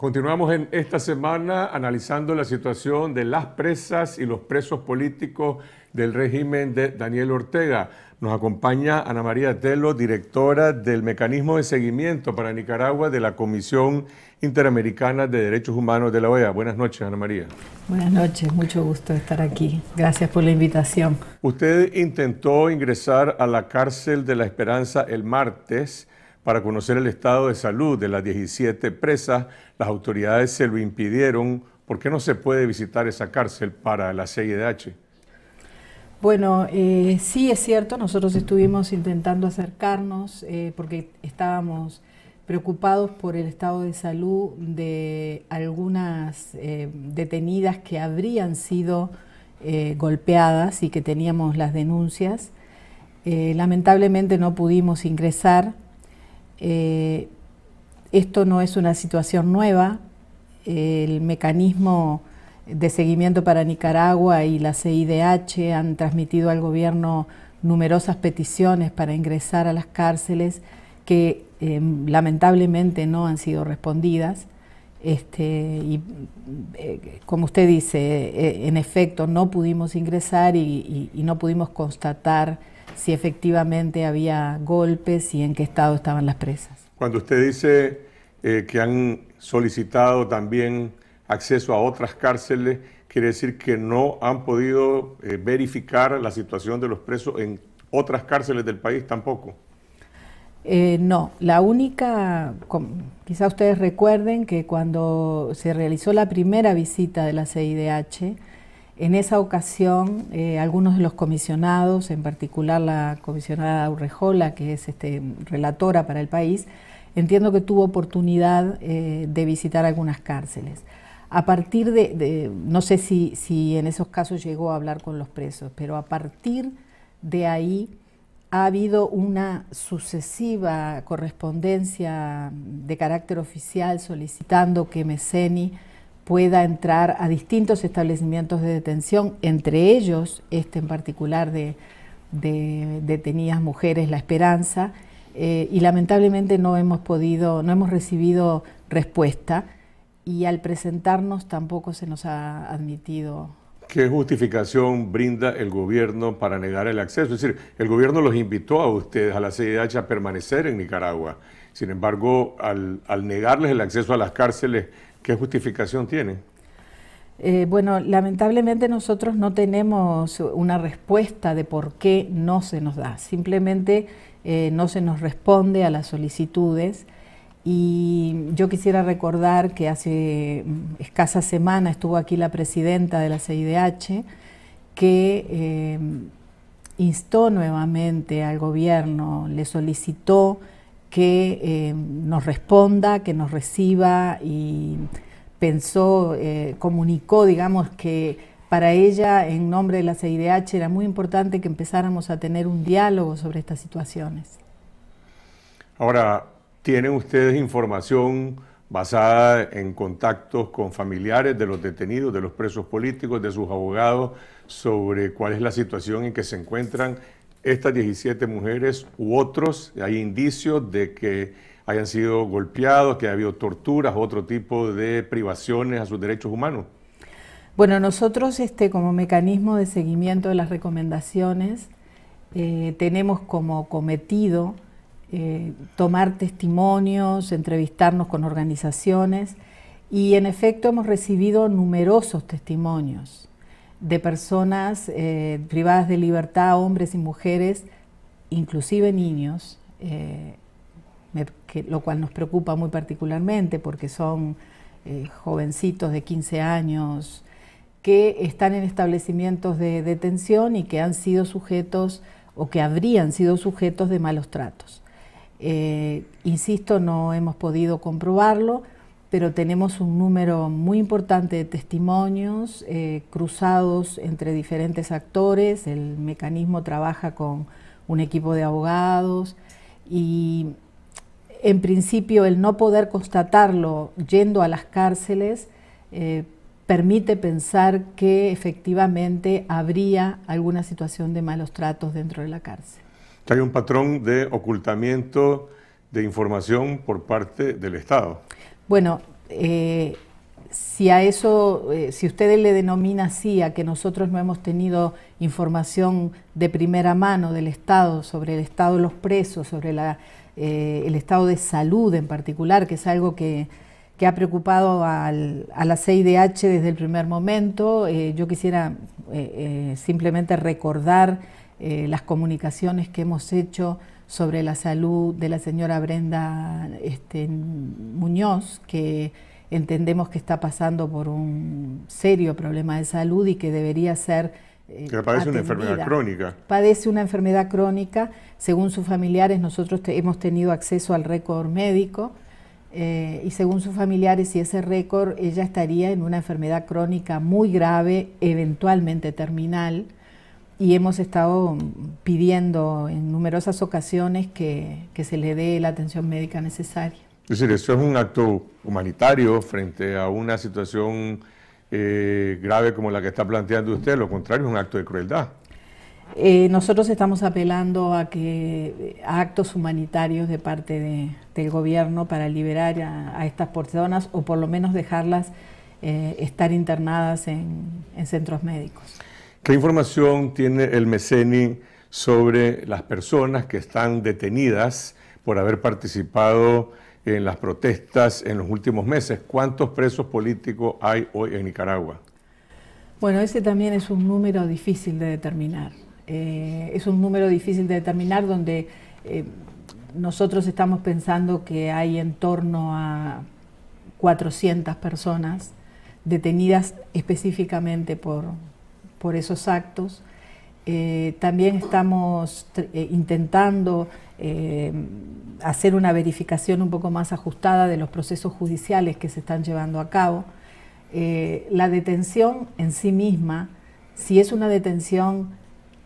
Continuamos en esta semana analizando la situación de las presas y los presos políticos del régimen de Daniel Ortega. Nos acompaña Ana María Telo, directora del Mecanismo de Seguimiento para Nicaragua de la Comisión Interamericana de Derechos Humanos de la OEA. Buenas noches, Ana María. Buenas noches, mucho gusto estar aquí. Gracias por la invitación. Usted intentó ingresar a la cárcel de la Esperanza el martes para conocer el estado de salud de las 17 presas, las autoridades se lo impidieron ¿Por qué no se puede visitar esa cárcel para la CIDH. Bueno, eh, sí es cierto, nosotros estuvimos intentando acercarnos eh, porque estábamos preocupados por el estado de salud de algunas eh, detenidas que habrían sido golpeadas y que teníamos las denuncias. lamentablemente no pudimos ingresar eh, esto no es una situación nueva. El mecanismo de seguimiento para Nicaragua y la CIDH han transmitido al gobierno numerosas peticiones para ingresar a las cárceles que em, lamentablemente no han sido respondidas. Este, y eh, como usted dice, eh, en efecto no pudimos ingresar y no pudimos constatar si efectivamente había golpes y en qué estado estaban las presas. Cuando usted dice eh, que han solicitado también acceso a otras cárceles, quiere decir que no han podido eh, verificar la situación de los presos en otras cárceles del país tampoco. Eh, no, la única, quizá ustedes recuerden que cuando se realizó la primera visita de la CIDH, en esa ocasión, eh, algunos de los comisionados, en particular la comisionada Urrejola, que es este, relatora para el país, entiendo que tuvo oportunidad eh, de visitar algunas cárceles. A partir de, no sé si, en esos casos llegó a hablar con los presos, pero a partir de ahí ha habido una sucesiva correspondencia de carácter oficial solicitando que Meceni pueda entrar a distintos establecimientos de detención, entre ellos este en particular de, detenidas mujeres, La Esperanza, eh, y lamentablemente no hemos podido, no hemos recibido respuesta y al presentarnos tampoco se nos ha admitido. ¿Qué justificación brinda el gobierno para negar el acceso? Es decir, el gobierno los invitó a ustedes, a la CIDH, a permanecer en Nicaragua. Sin embargo, al, al negarles el acceso a las cárceles, ¿Qué justificación tiene? Eh, bueno, lamentablemente nosotros no tenemos una respuesta de por qué no se nos da. Simplemente eh, no se nos responde a las solicitudes. Y yo quisiera recordar que hace mm, escasa semana estuvo aquí la presidenta de la CIDH que eh, instó nuevamente al gobierno, le solicitó que eh, nos responda, que nos reciba y pensó, eh, comunicó, digamos, que para ella, en nombre de la CIDH, era muy importante que empezáramos a tener un diálogo sobre estas situaciones. Ahora, ¿tienen ustedes información basada en contactos con familiares de los detenidos, de los presos políticos, de sus abogados, sobre cuál es la situación en que se encuentran estas 17 mujeres u otros, hay indicios de que hayan sido golpeados, que ha habido torturas, otro tipo de privaciones a sus derechos humanos? Bueno, nosotros este, como mecanismo de seguimiento de las recomendaciones eh, tenemos como cometido eh, tomar testimonios, entrevistarnos con organizaciones y en efecto hemos recibido numerosos testimonios de personas eh, privadas de libertad, hombres y mujeres, inclusive niños, eh, lo cual nos preocupa muy particularmente porque son eh, jovencitos de 15 años que están en establecimientos de detención y que han sido sujetos o que habrían sido sujetos de malos tratos. insisto, no hemos podido comprobarlo pero tenemos un número muy importante de testimonios eh, cruzados entre diferentes actores. El mecanismo trabaja con un equipo de abogados y en principio el no poder constatarlo yendo a las cárceles eh, permite pensar que efectivamente habría alguna situación de malos tratos dentro de la cárcel. Hay un patrón de ocultamiento de información por parte del Estado. Bueno, eh, si a eso, eh, si ustedes le denomina así, a que nosotros no hemos tenido información de primera mano del Estado sobre el estado de los presos, sobre eh, el estado de salud en particular, que es algo que, ha preocupado al, a la CIDH desde el primer momento, yo quisiera simplemente recordar las comunicaciones que hemos hecho sobre la salud de la señora Brenda este, Muñoz, que entendemos que está pasando por un serio problema de salud y que debería ser... Eh, que padece una enfermedad crónica. Padece una enfermedad crónica. Según sus familiares, nosotros hemos tenido acceso al récord médico. Eh, y según sus familiares y ese récord, ella estaría en una enfermedad crónica muy grave, eventualmente terminal, y hemos estado pidiendo en numerosas ocasiones que, se le dé la atención médica necesaria. Es decir, eso es un acto humanitario frente a una situación eh, grave como la que está planteando usted, lo contrario es un acto de crueldad. Eh, nosotros estamos apelando a que actos humanitarios de parte del gobierno para liberar a, estas personas o por lo menos dejarlas eh, estar internadas en centros médicos. ¿Qué información tiene el MECENI sobre las personas que están detenidas por haber participado en las protestas en los últimos meses? ¿Cuántos presos políticos hay hoy en Nicaragua? Bueno, ese también es un número difícil de determinar. Eh, es un número difícil de determinar donde eh, nosotros estamos pensando que hay en torno a 400 personas detenidas específicamente por, por esos actos. Eh, también estamos eh, intentando eh, hacer una verificación un poco más ajustada de los procesos judiciales que se están llevando a cabo. la detención en sí misma, si es una detención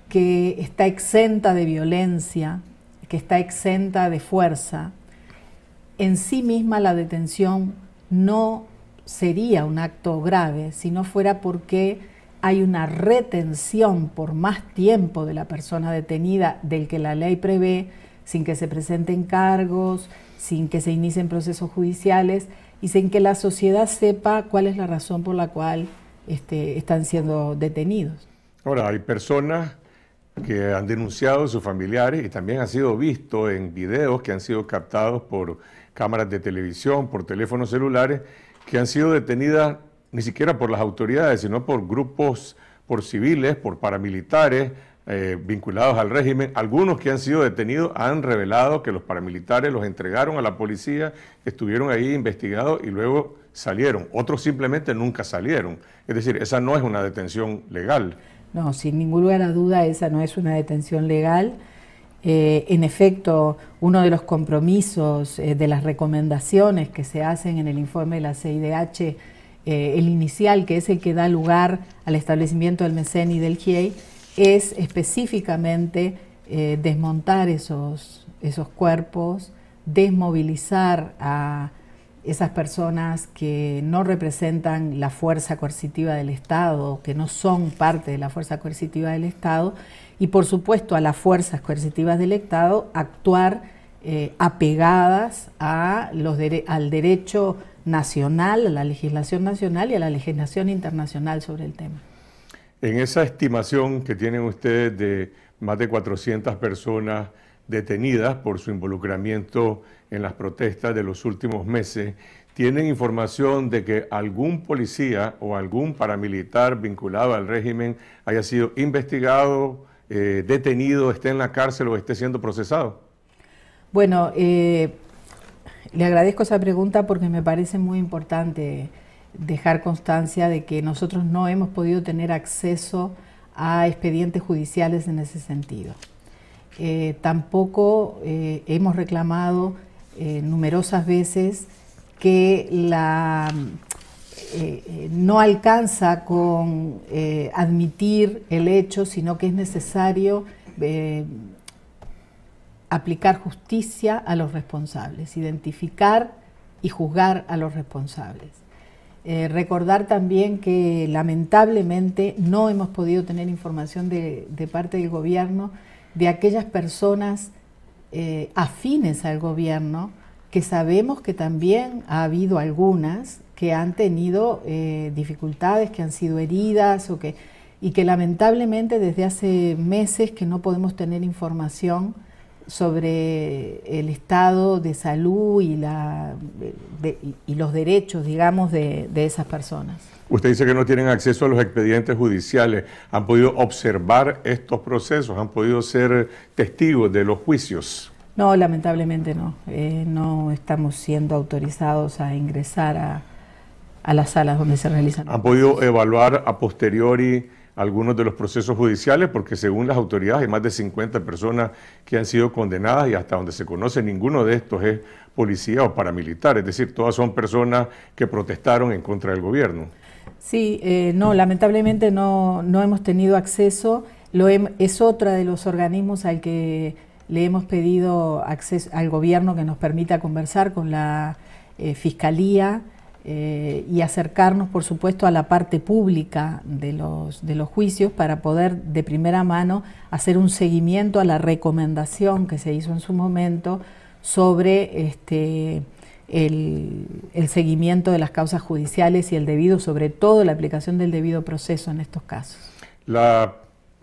que está exenta de violencia, que está exenta de fuerza, en sí misma la detención no sería un acto grave si no fuera porque hay una retención por más tiempo de la persona detenida del que la ley prevé, sin que se presenten cargos, sin que se inicien procesos judiciales y sin que la sociedad sepa cuál es la razón por la cual este, están siendo detenidos. Ahora, hay personas que han denunciado a sus familiares y también ha sido visto en videos que han sido captados por cámaras de televisión, por teléfonos celulares, que han sido detenidas ni siquiera por las autoridades, sino por grupos, por civiles, por paramilitares eh, vinculados al régimen. Algunos que han sido detenidos han revelado que los paramilitares los entregaron a la policía, estuvieron ahí investigados y luego salieron. Otros simplemente nunca salieron. Es decir, esa no es una detención legal. No, sin ningún lugar a duda, esa no es una detención legal. Eh, en efecto, uno de los compromisos eh, de las recomendaciones que se hacen en el informe de la CIDH eh, el inicial, que es el que da lugar al establecimiento del MECEN y del GIEI, es específicamente eh, desmontar esos, esos cuerpos, desmovilizar a esas personas que no representan la fuerza coercitiva del Estado, que no son parte de la fuerza coercitiva del Estado, y por supuesto a las fuerzas coercitivas del Estado actuar eh, apegadas a los al derecho nacional, a la legislación nacional y a la legislación internacional sobre el tema. En esa estimación que tienen ustedes de más de 400 personas detenidas por su involucramiento en las protestas de los últimos meses, tienen información de que algún policía o algún paramilitar vinculado al régimen haya sido investigado, eh, detenido, esté en la cárcel o esté siendo procesado. Bueno, eh, le agradezco esa pregunta porque me parece muy importante dejar constancia de que nosotros no hemos podido tener acceso a expedientes judiciales en ese sentido. Eh, tampoco eh, hemos reclamado eh, numerosas veces que la, no alcanza con admitir el hecho, sino que es necesario aplicar justicia a los responsables, identificar y juzgar a los responsables. Eh, recordar también que lamentablemente no hemos podido tener información de, parte del gobierno de aquellas personas eh, afines al gobierno, que sabemos que también ha habido algunas que han tenido eh, dificultades, que han sido heridas o que, y que lamentablemente desde hace meses que no podemos tener información sobre el estado de salud y, la, y los derechos, digamos, de, esas personas. Usted dice que no tienen acceso a los expedientes judiciales. ¿Han podido observar estos procesos? ¿Han podido ser testigos de los juicios? No, lamentablemente no. Eh, no estamos siendo autorizados a ingresar a, a las salas donde se realizan. ¿Han podido evaluar a posteriori? algunos de los procesos judiciales, porque según las autoridades hay más de 50 personas que han sido condenadas y hasta donde se conoce ninguno de estos es policía o paramilitar, es decir, todas son personas que protestaron en contra del gobierno. Sí, eh, no, lamentablemente no, hemos tenido acceso, Lo es otra de los organismos al que le hemos pedido acceso al gobierno que nos permita conversar con la eh, fiscalía, eh, y acercarnos, por supuesto, a la parte pública de los, de los juicios para poder de primera mano hacer un seguimiento a la recomendación que se hizo en su momento sobre este, el, seguimiento de las causas judiciales y el debido, sobre todo la aplicación del debido proceso en estos casos. La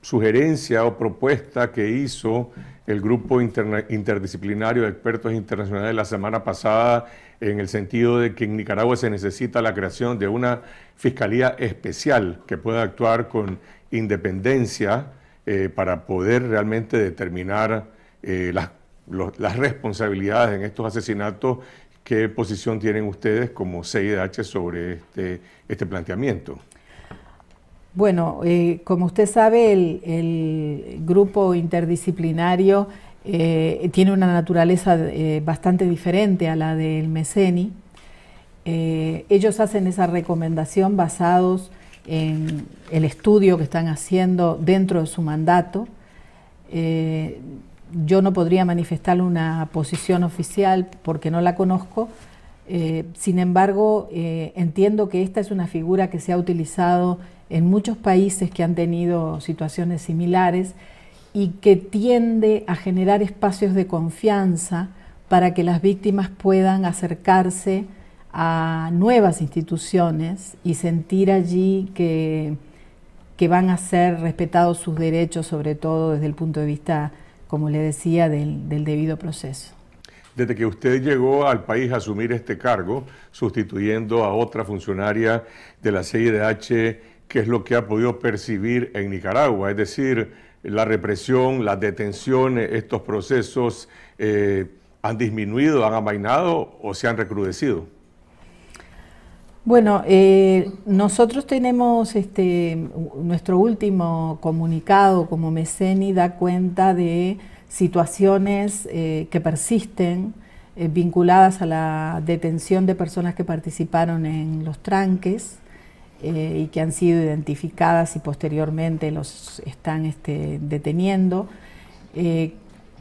sugerencia o propuesta que hizo el grupo interdisciplinario de expertos internacionales la semana pasada en el sentido de que en Nicaragua se necesita la creación de una fiscalía especial que pueda actuar con independencia eh, para poder realmente determinar eh, las, responsabilidades en estos asesinatos. ¿Qué posición tienen ustedes como CIDH sobre este, este, planteamiento? Bueno, eh, como usted sabe, el grupo interdisciplinario eh, tiene una naturaleza eh, bastante diferente a la del Meceni. Eh, ellos hacen esa recomendación basados en el estudio que están haciendo dentro de su mandato. yo no podría manifestar una posición oficial porque no la conozco. sin embargo, entiendo que esta es una figura que se ha utilizado en muchos países que han tenido situaciones similares y que tiende a generar espacios de confianza para que las víctimas puedan acercarse a nuevas instituciones y sentir allí que, que van a ser respetados sus derechos, sobre todo desde el punto de vista, como le decía, del, del debido proceso desde que usted llegó al país a asumir este cargo, sustituyendo a otra funcionaria de la CIDH, ¿qué es lo que ha podido percibir en Nicaragua? Es decir, la represión, las detenciones, estos procesos eh, han disminuido, han amainado o se han recrudecido? Bueno, eh, nosotros tenemos este, nuestro último comunicado como Meceni da cuenta de situaciones eh, que persisten vinculadas a la detención de personas que participaron en los tranques, eh, y que han sido identificadas y posteriormente los están este, deteniendo. Eh,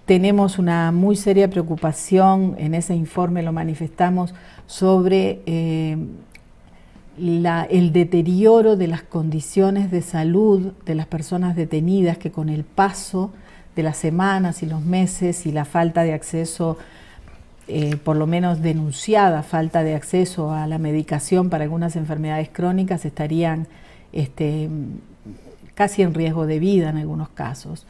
tenemos una muy seria preocupación, en ese informe lo manifestamos, sobre eh, el deterioro de las condiciones de salud de las personas detenidas que con el paso de las semanas y los meses y la falta de acceso a eh, por lo menos denunciada falta de acceso a la medicación para algunas enfermedades crónicas estarían este, casi en riesgo de vida en algunos casos.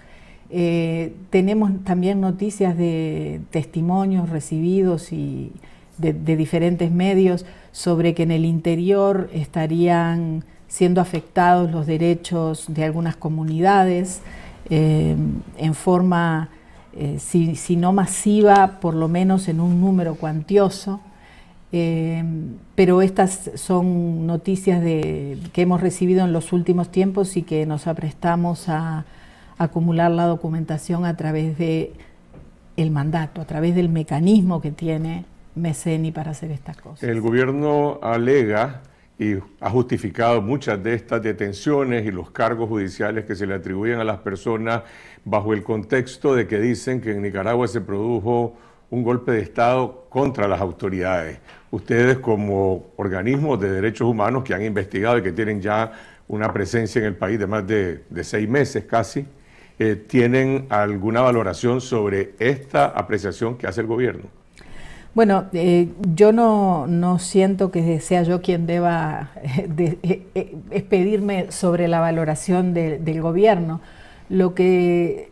Eh, tenemos también noticias de testimonios recibidos y de, diferentes medios sobre que en el interior estarían siendo afectados los derechos de algunas comunidades eh, en forma eh, si, si, no masiva, por lo menos en un número cuantioso. Eh, pero estas son noticias de, que hemos recibido en los últimos tiempos y que nos aprestamos a, acumular la documentación a través de el mandato, a través del mecanismo que tiene Meceni para hacer estas cosas. El gobierno alega y ha justificado muchas de estas detenciones y los cargos judiciales que se le atribuyen a las personas bajo el contexto de que dicen que en Nicaragua se produjo un golpe de Estado contra las autoridades. Ustedes como organismos de derechos humanos que han investigado y que tienen ya una presencia en el país de más de, seis meses casi, eh, ¿tienen alguna valoración sobre esta apreciación que hace el gobierno? Bueno, eh, yo no, siento que sea yo quien deba eh, eh, expedirme sobre la valoración del gobierno. Lo que,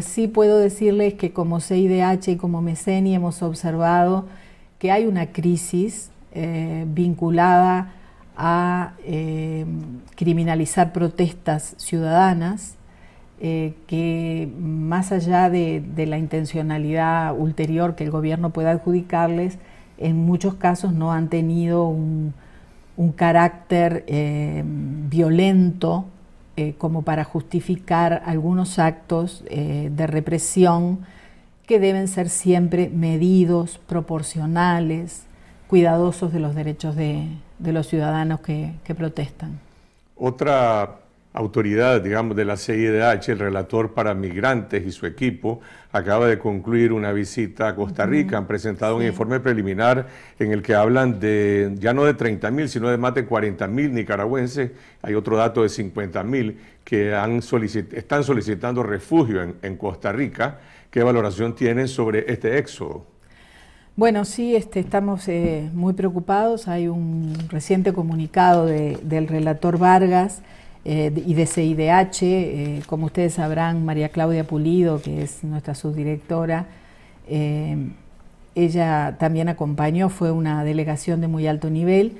sí puedo decirle es que como CIDH y como MECENI hemos observado que hay una crisis vinculada a criminalizar protestas ciudadanas, eh, que más allá de, la intencionalidad ulterior que el gobierno pueda adjudicarles, en muchos casos no han tenido un, carácter eh, violento eh, como para justificar algunos actos de represión que deben ser siempre medidos, proporcionales, cuidadosos de los derechos de, los ciudadanos que, que protestan. Otra autoridad, digamos, de la CIDH, el relator para migrantes y su equipo, acaba de concluir una visita a Costa Rica. Han presentado un informe preliminar en el que hablan de, ya no de 30.000, sino de más de 40.000 nicaragüenses. Hay otro dato de 50.000, que están solicitando refugio en, Costa Rica. ¿Qué valoración tienen sobre este éxodo? Bueno, sí, este, estamos eh, muy preocupados. Hay un reciente comunicado del relator Vargas y eh, de CIDH, eh, como ustedes sabrán, María Claudia Pulido, que es nuestra subdirectora, eh, ella también acompañó, fue una delegación de muy alto nivel.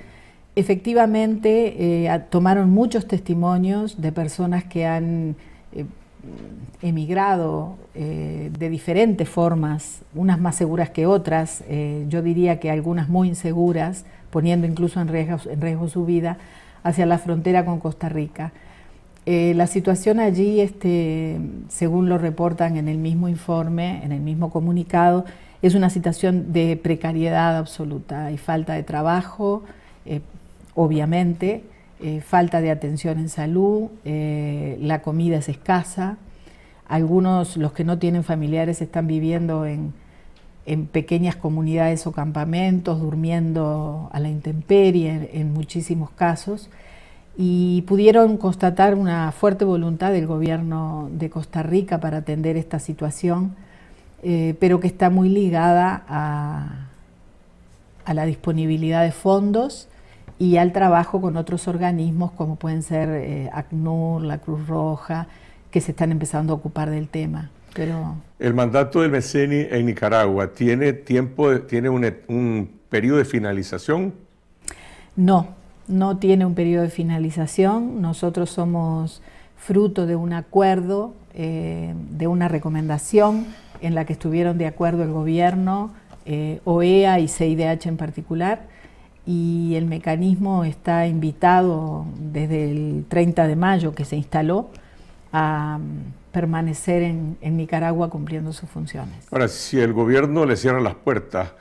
Efectivamente, tomaron muchos testimonios de personas que han emigrado de diferentes formas, unas más seguras que otras, yo diría que algunas muy inseguras, poniendo incluso en en riesgo su vida hacia la frontera con Costa Rica. Eh, la situación allí, este, según lo reportan en el mismo informe, en el mismo comunicado, es una situación de precariedad absoluta. Hay falta de trabajo, eh, obviamente, eh, falta de atención en salud, la comida es escasa. Algunos, los que no tienen familiares, están viviendo en en pequeñas comunidades o campamentos, durmiendo a la intemperie en, muchísimos casos, y pudieron constatar una fuerte voluntad del gobierno de Costa Rica para atender esta situación, eh, pero que está muy ligada a, la disponibilidad de fondos y al trabajo con otros organismos como pueden ser eh, ACNUR, la Cruz Roja, que se están empezando a ocupar del tema. El mandato del Meceni en Nicaragua tiene tiempo, tiene un, periodo de finalización. No, no tiene un periodo de finalización. Nosotros somos fruto de un acuerdo, eh, de una recomendación en la que estuvieron de acuerdo el gobierno, eh, OEA y CIDH en particular, y el mecanismo está invitado desde el 30 de mayo que se instaló a, permanecer en, Nicaragua cumpliendo sus funciones. Ahora, si el gobierno le cierra las puertas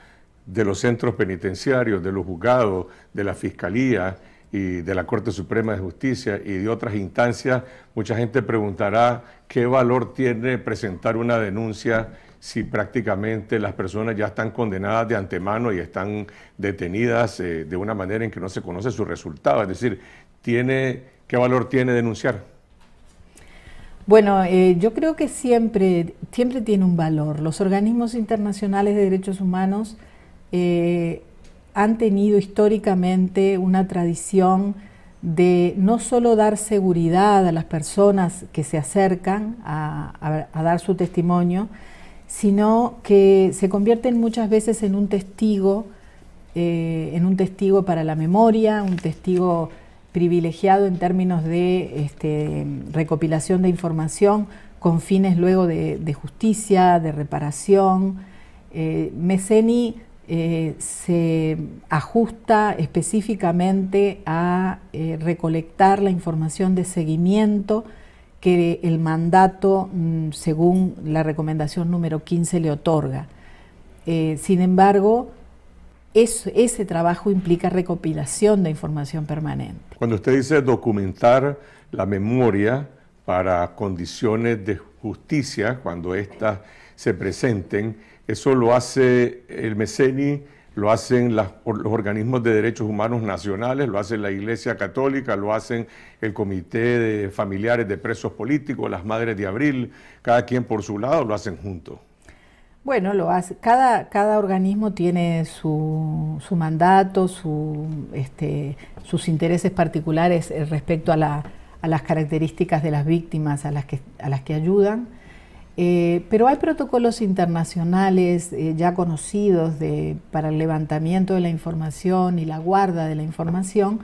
de los centros penitenciarios, de los juzgados, de la Fiscalía y de la Corte Suprema de Justicia y de otras instancias, mucha gente preguntará qué valor tiene presentar una denuncia si prácticamente las personas ya están condenadas de antemano y están detenidas eh, de una manera en que no se conoce su resultado. Es decir, ¿tiene, ¿qué valor tiene denunciar? Bueno, eh, yo creo que siempre, siempre tiene un valor. Los organismos internacionales de derechos humanos eh, han tenido históricamente una tradición de no solo dar seguridad a las personas que se acercan a, dar su testimonio, sino que se convierten muchas veces en un testigo, eh, en un testigo para la memoria, un testigo privilegiado en términos de este, recopilación de información con fines luego de, justicia, de reparación. Eh, Meceni eh, se ajusta específicamente a eh, recolectar la información de seguimiento que el mandato, mm, según la recomendación número 15, le otorga. sin embargo, ese trabajo implica recopilación de información permanente. Cuando usted dice documentar la memoria para condiciones de justicia, cuando éstas se presenten, eso lo hace el MECENI, lo hacen los organismos de derechos humanos nacionales, lo hace la Iglesia Católica, lo hacen el Comité de Familiares de Presos Políticos, las Madres de Abril, cada quien por su lado lo hacen juntos. Bueno, lo hace. Cada, cada organismo tiene su, mandato, este, sus intereses particulares eh, respecto a, la, las características de las víctimas a las que, a las que ayudan. Eh, pero hay protocolos internacionales eh, ya conocidos para el levantamiento de la información y la guarda de la información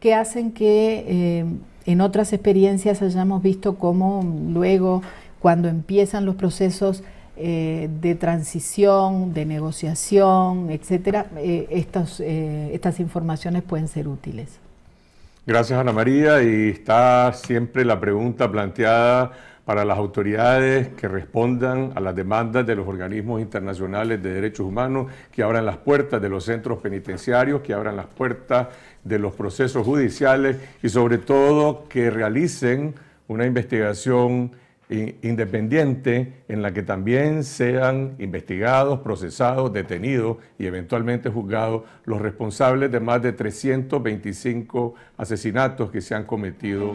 que hacen que en otras experiencias hayamos visto cómo luego, cuando empiezan los procesos, eh, de transición, de negociación, etcétera, ah, eh, eh, estas informaciones pueden ser útiles. Gracias Ana María y está siempre la pregunta planteada para las autoridades que respondan a las demandas de los organismos internacionales de derechos humanos, que abran las puertas de los centros penitenciarios, que abran las puertas de los procesos judiciales y sobre todo que realicen una investigación independiente en la que también sean investigados, procesados, detenidos y eventualmente juzgados los responsables de más de 325 asesinatos que se han cometido.